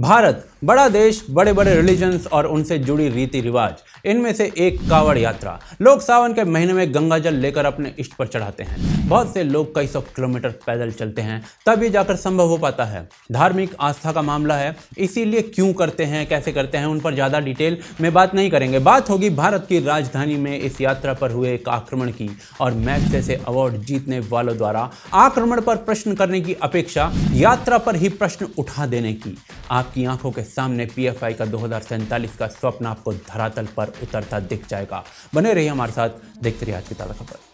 भारत बड़ा देश बड़े बड़े रिलीजन्स और उनसे जुड़ी रीति रिवाज इनमें से एक कावड़ यात्रा लोग सावन के महीने में गंगा जल लेकर अपने इष्ट पर चढ़ाते हैं बहुत से लोग कई सौ किलोमीटर पैदल चलते हैं तब ये जाकर संभव हो पाता है धार्मिक आस्था का मामला है इसीलिए क्यों करते हैं कैसे करते हैं उन पर ज़्यादा डिटेल में बात नहीं करेंगे बात होगी भारत की राजधानी में इस यात्रा पर हुए एक आक्रमण की और मैगसे से अवार्ड जीतने वालों द्वारा आक्रमण पर प्रश्न करने की अपेक्षा यात्रा पर ही प्रश्न उठा देने की आपकी आंखों के सामने पीएफआई का दो का स्वप्न आपको धरातल पर उतरता दिख जाएगा बने रहिए हमारे साथ देखते रहिए आज की ताज़ा खबर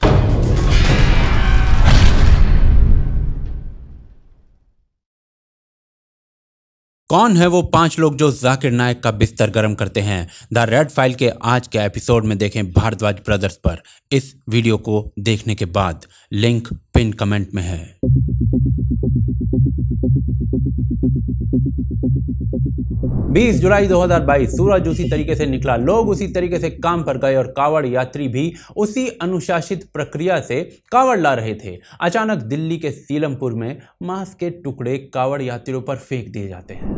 कौन है वो पांच लोग जो जाकिर नायक का बिस्तर गर्म करते हैं द रेड फाइल के आज के एपिसोड में देखें भारद्वाज ब्रदर्स पर इस वीडियो को देखने के बाद लिंक पिन कमेंट में है 20 जुलाई 2022 सूरज उसी तरीके से निकला लोग उसी तरीके से काम पर गए और कावड़ यात्री भी उसी अनुशासित प्रक्रिया से कावड़ ला रहे थे अचानक दिल्ली के सीलमपुर में मांस के टुकड़े कावड़ यात्रियों पर फेंक दिए जाते हैं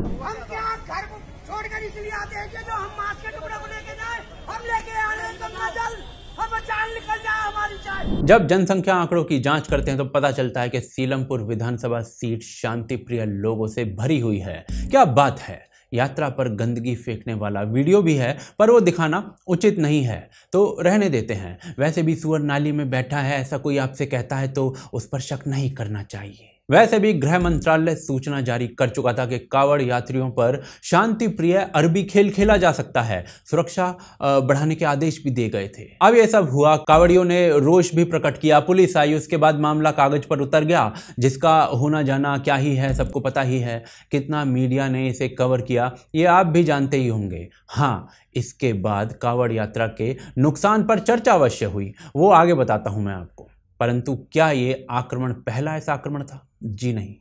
तो जब जनसंख्या आंकड़ों की जांच करते हैं तो पता चलता है कि सीलमपुर विधानसभा सीट शांति प्रिय लोगों से भरी हुई है क्या बात है यात्रा पर गंदगी फेंकने वाला वीडियो भी है पर वो दिखाना उचित नहीं है तो रहने देते हैं वैसे भी सुअर नाली में बैठा है ऐसा कोई आपसे कहता है तो उस पर शक नहीं करना चाहिए वैसे भी गृह मंत्रालय सूचना जारी कर चुका था कि कावड़ यात्रियों पर शांति प्रिय अरबी खेल खेला जा सकता है सुरक्षा बढ़ाने के आदेश भी दिए गए थे अब यह सब हुआ कावड़ियों ने रोष भी प्रकट किया पुलिस आई उसके बाद मामला कागज पर उतर गया जिसका होना जाना क्या ही है सबको पता ही है कितना मीडिया ने इसे कवर किया ये आप भी जानते ही होंगे हाँ इसके बाद कावड़ यात्रा के नुकसान पर चर्चा अवश्य हुई वो आगे बताता हूँ मैं आपको परंतु क्या ये आक्रमण पहला ऐसा आक्रमण था जी नहीं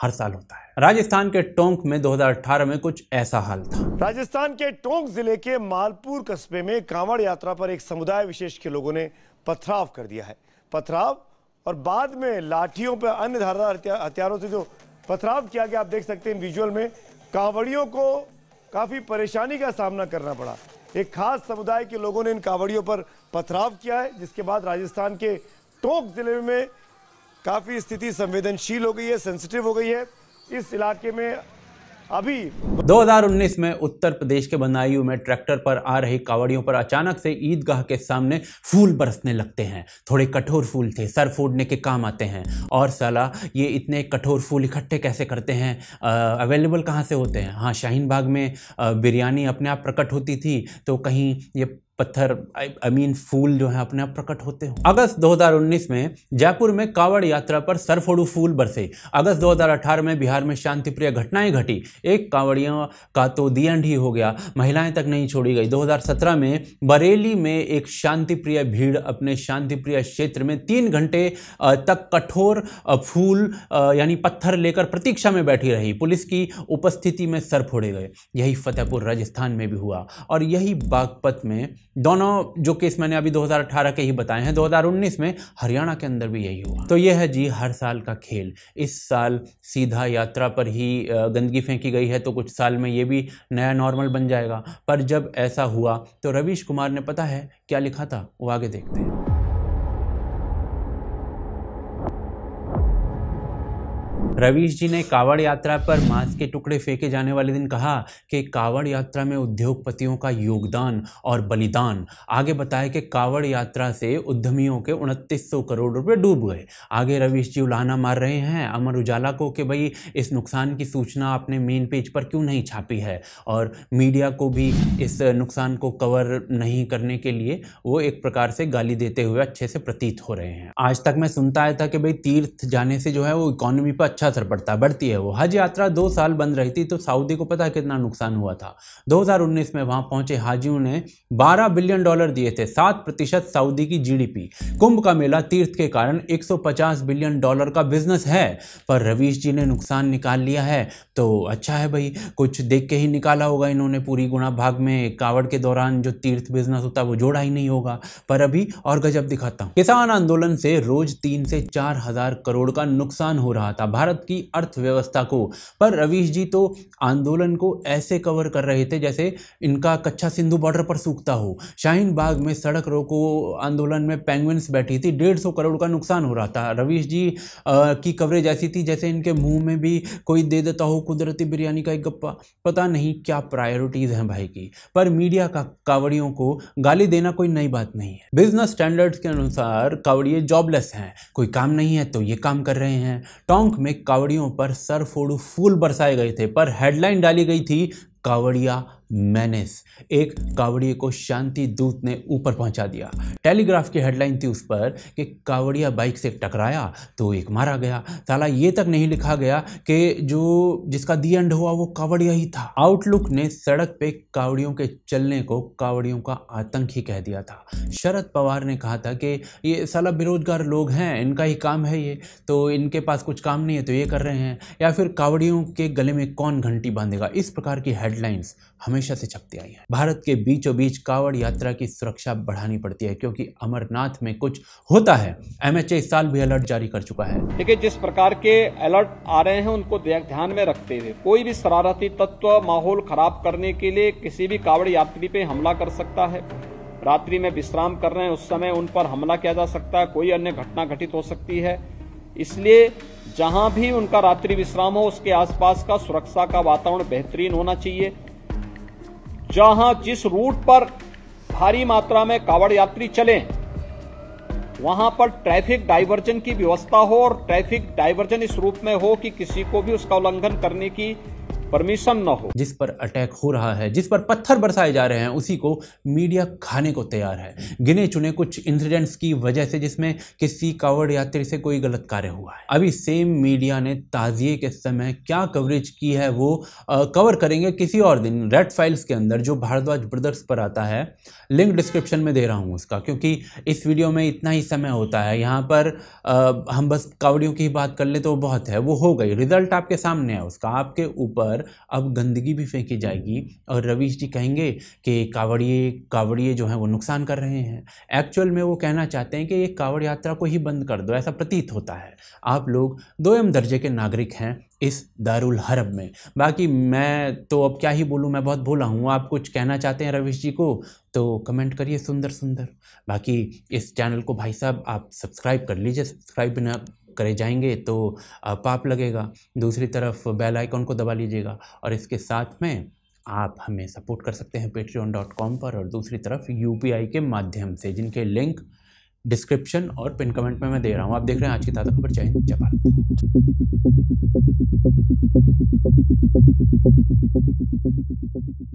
हर साल होता है राजस्थान के टोंक में 2018 में कुछ ऐसा हाल था राजस्थान के टोंक जिले के मालपुर कस्बे में कांवड़ यात्रा पर एक समुदाय विशेष के लोगों ने पथराव कर दिया है पथराव और बाद में लाठियों पर अन्य धारदार हथियारों से जो पथराव किया गया आप देख सकते हैं विजुअल में कांवड़ियों को काफी परेशानी का सामना करना पड़ा एक खास समुदाय के लोगों ने इन कांवड़ियों पर पथराव किया है जिसके बाद राजस्थान के टोंक जिले में काफ़ी स्थिति संवेदनशील हो गई है सेंसिटिव हो गई है इस इलाके में अभी 2019 में उत्तर प्रदेश के बदायूं में ट्रैक्टर पर आ रही कावड़ियों पर अचानक से ईदगाह के सामने फूल बरसने लगते हैं थोड़े कठोर फूल थे सर फोड़ने के काम आते हैं और साला ये इतने कठोर फूल इकट्ठे कैसे करते हैं अवेलेबल कहाँ से होते हैं हाँ शाहीन बाग में बिरयानी अपने आप प्रकट होती थी तो कहीं ये पत्थर आई मीन फूल जो है अपने आप प्रकट होते हो अगस्त 2019 में जयपुर में कावड़ यात्रा पर सरफोड़ू फूल बरसे अगस्त 2018 में बिहार में शांति प्रिय घटनाएं घटी एक कावड़ियों का तो दियंड ही हो गया महिलाएं तक नहीं छोड़ी गई 2017 में बरेली में एक शांति प्रिय भीड़ अपने शांति प्रिय क्षेत्र में तीन घंटे तक कठोर फूल यानी पत्थर लेकर प्रतीक्षा में बैठी रही पुलिस की उपस्थिति में सर फोड़े गए यही फतेहपुर राजस्थान में भी हुआ और यही बागपत में दोनों जो केस मैंने अभी 2018 के ही बताए हैं 2019 में हरियाणा के अंदर भी यही हुआ तो ये है जी हर साल का खेल इस साल सीधा यात्रा पर ही गंदगी फेंकी गई है तो कुछ साल में ये भी नया नॉर्मल बन जाएगा पर जब ऐसा हुआ तो रवीश कुमार ने पता है क्या लिखा था वो आगे देखते हैं रवीश जी ने कावड़ यात्रा पर मांस के टुकड़े फेंके जाने वाले दिन कहा कि कावड़ यात्रा में उद्योगपतियों का योगदान और बलिदान आगे बताया कि कावड़ यात्रा से उद्यमियों के उनतीस करोड़ रुपए डूब गए आगे रवीश जी उलाना मार रहे हैं अमर उजाला को कि भाई इस नुकसान की सूचना आपने मेन पेज पर क्यों नहीं छापी है और मीडिया को भी इस नुकसान को कवर नहीं करने के लिए वो एक प्रकार से गाली देते हुए अच्छे से प्रतीत हो रहे हैं आज तक मैं सुनता आया था कि भाई तीर्थ जाने से जो है वो इकोनॉमी पर अच्छा अच्छा असर पड़ता बढ़ती है वो हज यात्रा दो साल बंद रही थी तो सऊदी को पता कितना नुकसान हुआ था 2019 में वहां पहुंचे हाजियों ने 12 बिलियन डॉलर दिए थे सात प्रतिशत सऊदी की जीडीपी कुंभ का मेला तीर्थ के कारण 150 बिलियन डॉलर का बिजनेस है पर रवीश जी ने नुकसान निकाल लिया है तो अच्छा है भाई कुछ देख के ही निकाला होगा इन्होंने पूरी गुणा भाग में कावड़ के दौरान जो तीर्थ बिजनेस होता है वो जोड़ा ही नहीं होगा पर अभी और गजब दिखाता हूँ किसान आंदोलन से रोज तीन से चार हजार करोड़ का नुकसान हो रहा था भारत भारत की अर्थव्यवस्था को पर रवीश जी तो आंदोलन को ऐसे कवर कर रहे थे जैसे इनका कच्चा सिंधु बॉर्डर पर सूखता हो शाहीन बाग में सड़क रोको आंदोलन में पेंगुइन्स बैठी थी डेढ़ सौ करोड़ का नुकसान हो रहा था रवीश जी आ, की कवरेज ऐसी थी जैसे इनके मुंह में भी कोई दे देता हो कुदरती बिरयानी का एक गप्पा पता नहीं क्या प्रायोरिटीज़ हैं भाई की पर मीडिया का कावड़ियों को गाली देना कोई नई बात नहीं है बिजनेस स्टैंडर्ड्स के अनुसार कावड़िए जॉबलेस हैं कोई काम नहीं है तो ये काम कर रहे हैं टोंक में कावड़ियों पर सर फोड़ू फूल बरसाए गए थे पर हेडलाइन डाली गई थी कावड़िया मैनेस एक कावड़िए को शांति दूत ने ऊपर पहुंचा दिया टेलीग्राफ की हेडलाइन थी उस पर कि कावड़िया बाइक से टकराया तो एक मारा गया साला ये तक नहीं लिखा गया कि जो जिसका दी एंड हुआ वो कावड़िया ही था आउटलुक ने सड़क पे कावड़ियों के चलने को कावड़ियों का आतंक ही कह दिया था शरद पवार ने कहा था कि ये साला बेरोजगार लोग हैं इनका ही काम है ये तो इनके पास कुछ काम नहीं है तो ये कर रहे हैं या फिर कावड़ियों के गले में कौन घंटी बांधेगा इस प्रकार की हेडलाइंस हमें हमेशा से छपती आई है भारत के बीचों बीच कावड़ यात्रा की सुरक्षा बढ़ानी पड़ती है क्योंकि अमरनाथ में कुछ होता है एम इस साल भी अलर्ट जारी कर चुका है देखिए जिस प्रकार के अलर्ट आ रहे हैं उनको ध्यान में रखते हुए कोई भी शरारती तत्व माहौल खराब करने के लिए किसी भी कावड़ यात्री पे हमला कर सकता है रात्रि में विश्राम कर रहे हैं उस समय उन पर हमला किया जा सकता है कोई अन्य घटना घटित हो सकती है इसलिए जहां भी उनका रात्रि विश्राम हो उसके आसपास का सुरक्षा का वातावरण बेहतरीन होना चाहिए जहां जिस रूट पर भारी मात्रा में कावड़ यात्री चलें वहां पर ट्रैफिक डाइवर्जन की व्यवस्था हो और ट्रैफिक डाइवर्जन इस रूप में हो कि किसी को भी उसका उल्लंघन करने की परमिशन न हो जिस पर अटैक हो रहा है जिस पर पत्थर बरसाए जा रहे हैं उसी को मीडिया खाने को तैयार है गिने चुने कुछ इंसिडेंट्स की वजह से जिसमें किसी कावड़ यात्री से कोई गलत कार्य हुआ है अभी सेम मीडिया ने ताजिए के समय क्या कवरेज की है वो आ, कवर करेंगे किसी और दिन रेड फाइल्स के अंदर जो भारद्वाज ब्रदर्स पर आता है लिंक डिस्क्रिप्शन में दे रहा हूँ उसका क्योंकि इस वीडियो में इतना ही समय होता है यहाँ पर आ, हम बस कावड़ियों की बात कर ले तो बहुत है वो हो गई रिजल्ट आपके सामने है उसका आपके ऊपर पर अब गंदगी भी फेंकी जाएगी और रवीश जी कहेंगे कि कांवड़िए कांवड़िए जो हैं वो नुकसान कर रहे हैं एक्चुअल में वो कहना चाहते हैं कि ये कांवड़ यात्रा को ही बंद कर दो ऐसा प्रतीत होता है आप लोग दोयम दर्जे के नागरिक हैं इस दारुल हरब में बाकी मैं तो अब क्या ही बोलूँ मैं बहुत बोला हूँ आप कुछ कहना चाहते हैं रवीश जी को तो कमेंट करिए सुंदर सुंदर बाकी इस चैनल को भाई साहब आप सब्सक्राइब कर लीजिए सब्सक्राइब बिना करे जाएंगे तो पाप लगेगा दूसरी तरफ बेल आइकॉन को दबा लीजिएगा और इसके साथ में आप हमें सपोर्ट कर सकते हैं पेट्रियन डॉट कॉम पर और दूसरी तरफ यू के माध्यम से जिनके लिंक डिस्क्रिप्शन और पिन कमेंट में मैं दे रहा हूँ आप देख रहे हैं आज की ताज़ा खबर जय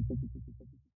हिंद